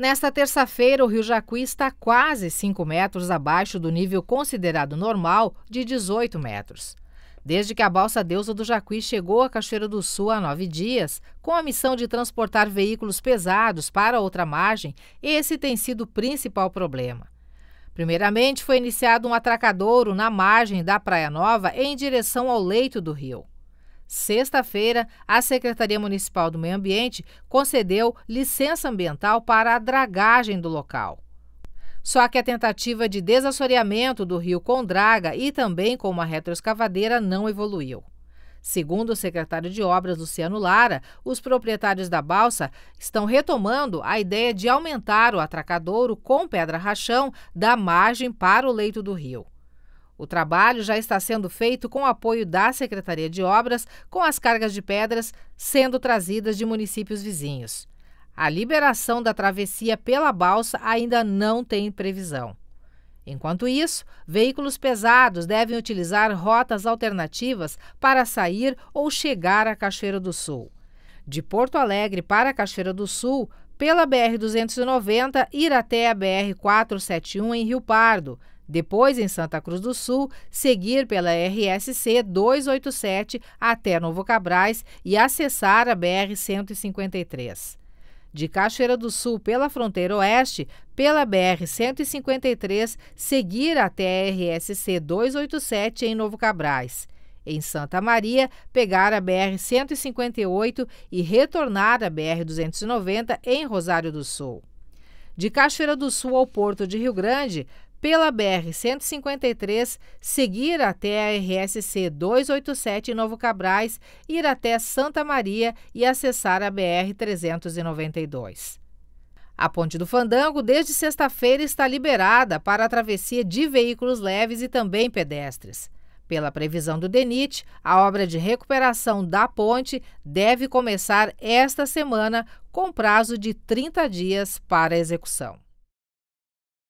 Nesta terça-feira, o rio Jacuí está quase 5 metros abaixo do nível considerado normal de 18 metros. Desde que a balsa deusa do Jacuí chegou à Cachoeira do Sul há nove dias, com a missão de transportar veículos pesados para outra margem, esse tem sido o principal problema. Primeiramente, foi iniciado um atracadouro na margem da Praia Nova em direção ao leito do rio. Sexta-feira, a Secretaria Municipal do Meio Ambiente concedeu licença ambiental para a dragagem do local. Só que a tentativa de desassoreamento do rio com draga e também com uma retroescavadeira não evoluiu. Segundo o secretário de Obras, Luciano Lara, os proprietários da balsa estão retomando a ideia de aumentar o atracadouro com pedra-rachão da margem para o leito do rio. O trabalho já está sendo feito com o apoio da Secretaria de Obras, com as cargas de pedras sendo trazidas de municípios vizinhos. A liberação da travessia pela balsa ainda não tem previsão. Enquanto isso, veículos pesados devem utilizar rotas alternativas para sair ou chegar a Cachoeira do Sul. De Porto Alegre para Cachoeira do Sul, pela BR-290, ir até a BR-471 em Rio Pardo, depois, em Santa Cruz do Sul, seguir pela RSC 287 até Novo Cabrais e acessar a BR-153. De Cachoeira do Sul pela fronteira oeste, pela BR-153, seguir até a RSC 287 em Novo Cabrais. Em Santa Maria, pegar a BR-158 e retornar a BR-290 em Rosário do Sul. De Cachoeira do Sul ao Porto de Rio Grande, pela BR-153, seguir até a RSC 287 Novo Cabrais, ir até Santa Maria e acessar a BR-392. A Ponte do Fandango, desde sexta-feira, está liberada para a travessia de veículos leves e também pedestres. Pela previsão do DENIT, a obra de recuperação da ponte deve começar esta semana, com prazo de 30 dias para execução.